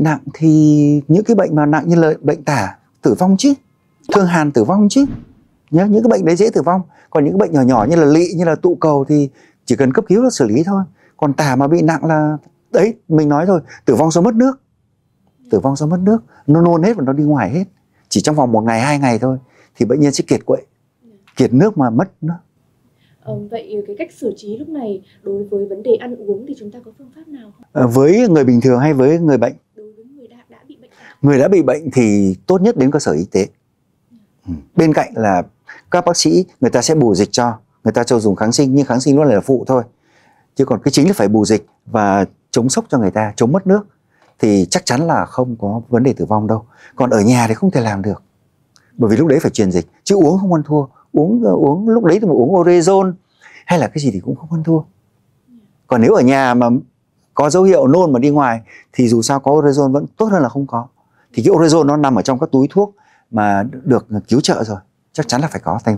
nặng thì những cái bệnh mà nặng như là bệnh tả tử vong chứ thương hàn tử vong chứ nhớ những cái bệnh đấy dễ tử vong còn những cái bệnh nhỏ nhỏ như là lị như là tụ cầu thì chỉ cần cấp cứu là xử lý thôi còn tả mà bị nặng là đấy mình nói rồi tử vong do mất nước tử vong do mất nước nó nôn hết và nó đi ngoài hết chỉ trong vòng một ngày hai ngày thôi thì bệnh nhân sẽ kiệt quệ kiệt nước mà mất nước ờ, vậy cái cách xử trí lúc này đối với vấn đề ăn uống thì chúng ta có phương pháp nào không? À, với người bình thường hay với người bệnh? người đã bị bệnh thì tốt nhất đến cơ sở y tế ừ. bên cạnh là các bác sĩ người ta sẽ bù dịch cho người ta cho dùng kháng sinh nhưng kháng sinh luôn là phụ thôi chứ còn cái chính là phải bù dịch và chống sốc cho người ta chống mất nước thì chắc chắn là không có vấn đề tử vong đâu còn ở nhà thì không thể làm được bởi vì lúc đấy phải truyền dịch chứ uống không ăn thua uống ờ, uống lúc đấy thì mà uống orezon hay là cái gì thì cũng không ăn thua còn nếu ở nhà mà có dấu hiệu nôn mà đi ngoài thì dù sao có orezon vẫn tốt hơn là không có thì cái orezon nó nằm ở trong các túi thuốc mà được cứu trợ rồi chắc chắn là phải có thành